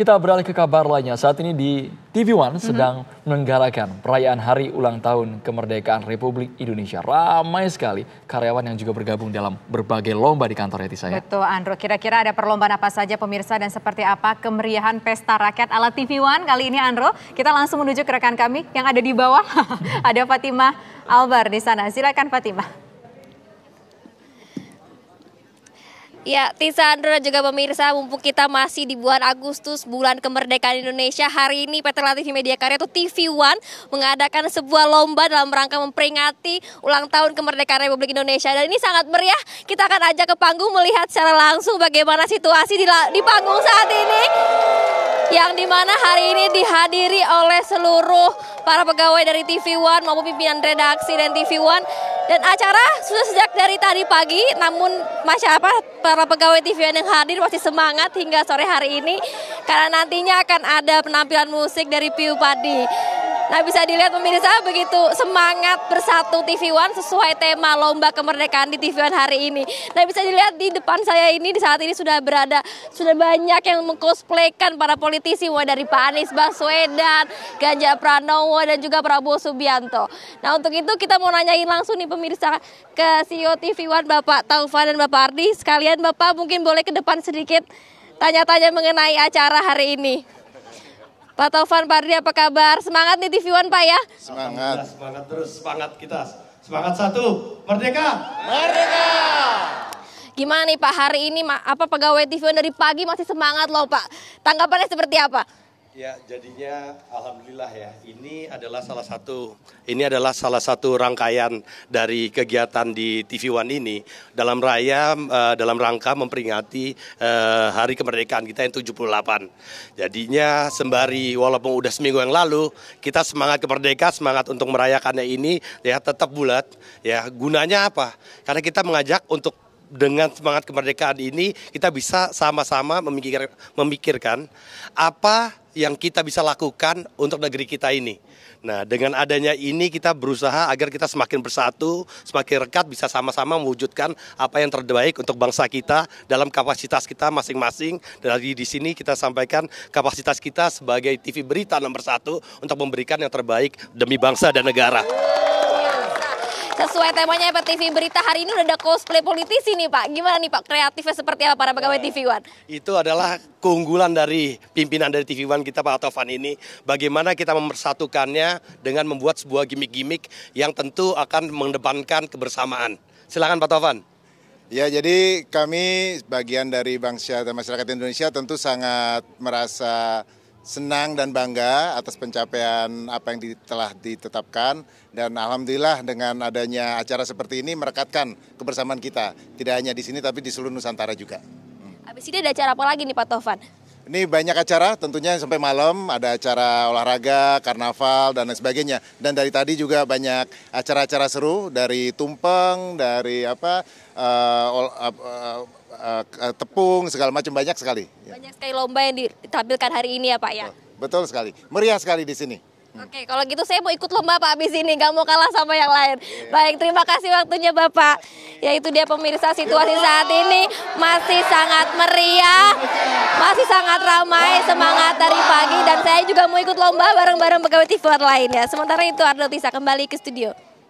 Kita beralih ke kabar lainnya. Saat ini di TV One mhm. sedang mm-hmm. menenggarakan perayaan hari ulang tahun kemerdekaan Republik Indonesia. Ramai sekali karyawan yang juga bergabung dalam berbagai lomba di kantor Yeti saya. Ya? Betul Andro, kira-kira ada perlombaan apa saja pemirsa dan seperti apa kemeriahan pesta rakyat ala TV One kali ini Andro. Kita langsung menuju ke rekan kami yang ada di bawah. ada Fatimah Albar di sana. Silakan Fatimah. Ya, Tisa juga pemirsa, mumpung kita masih di bulan Agustus, bulan kemerdekaan Indonesia, hari ini PT Latif Media Karya atau TV One mengadakan sebuah lomba dalam rangka memperingati ulang tahun kemerdekaan Republik Indonesia. Dan ini sangat meriah, kita akan ajak ke panggung melihat secara langsung bagaimana situasi di, di panggung saat ini. Yang dimana hari ini dihadiri oleh seluruh para pegawai dari TV One maupun pimpinan redaksi dan TV One dan acara sudah sejak dari tadi pagi, namun masyarakat para pegawai TVN yang hadir masih semangat hingga sore hari ini karena nantinya akan ada penampilan musik dari Piu Padi. Nah bisa dilihat pemirsa begitu semangat bersatu TV One sesuai tema lomba kemerdekaan di TV One hari ini. Nah bisa dilihat di depan saya ini di saat ini sudah berada sudah banyak yang mengcosplaykan para politisi mulai dari Pak Anies Baswedan, Ganjar Pranowo dan juga Prabowo Subianto. Nah untuk itu kita mau nanyain langsung nih pemirsa ke CEO TV One Bapak Taufan dan Bapak Ardi. Sekalian Bapak mungkin boleh ke depan sedikit tanya-tanya mengenai acara hari ini. Pak Taufan Pardi apa kabar? Semangat nih TV One Pak ya? Semangat. Semangat terus, semangat kita. Semangat satu, merdeka! Merdeka! Gimana nih Pak hari ini apa pegawai TV One dari pagi masih semangat loh Pak. Tanggapannya seperti apa? Ya, jadinya alhamdulillah ya. Ini adalah salah satu ini adalah salah satu rangkaian dari kegiatan di TV One ini dalam raya eh, dalam rangka memperingati eh, hari kemerdekaan kita yang 78. Jadinya sembari walaupun udah seminggu yang lalu, kita semangat kemerdekaan semangat untuk merayakannya ini ya tetap bulat. Ya, gunanya apa? Karena kita mengajak untuk dengan semangat kemerdekaan ini kita bisa sama-sama memikirkan apa yang kita bisa lakukan untuk negeri kita ini. Nah, dengan adanya ini kita berusaha agar kita semakin bersatu, semakin rekat bisa sama-sama mewujudkan apa yang terbaik untuk bangsa kita dalam kapasitas kita masing-masing. Dari di sini kita sampaikan kapasitas kita sebagai TV berita nomor satu untuk memberikan yang terbaik demi bangsa dan negara. Sesuai temanya apa TV Berita hari ini udah ada cosplay politisi nih Pak. Gimana nih Pak kreatifnya seperti apa para pegawai TV One? Itu adalah keunggulan dari pimpinan dari TV One kita Pak Tovan ini. Bagaimana kita mempersatukannya dengan membuat sebuah gimmick-gimmick yang tentu akan mengedepankan kebersamaan. Silakan Pak Tovan. Ya, jadi kami bagian dari Bangsa dan Masyarakat Indonesia tentu sangat merasa senang dan bangga atas pencapaian apa yang telah ditetapkan dan alhamdulillah dengan adanya acara seperti ini merekatkan kebersamaan kita tidak hanya di sini tapi di seluruh Nusantara juga. Habis ini ada acara apa lagi nih Pak Tovan? Ini banyak acara tentunya sampai malam, ada acara olahraga, karnaval dan lain sebagainya. Dan dari tadi juga banyak acara-acara seru dari tumpeng, dari apa uh, uh, uh, uh, uh, tepung segala macam banyak sekali. Ya. Banyak sekali lomba yang ditampilkan hari ini ya Pak ya. Betul, betul sekali. Meriah sekali di sini. Oke, hmm. Oke, kalau gitu saya mau ikut lomba Pak abis ini, nggak mau kalah sama yang lain. Yeah. Baik, terima kasih waktunya Bapak. Iya. Yaitu dia pemirsa situasi saat ini masih sangat meriah, masih sangat ramai, semangat dari pagi. Dan saya juga mau ikut lomba bareng-bareng pegawai -bareng TV lainnya. Sementara itu Ardo bisa kembali ke studio.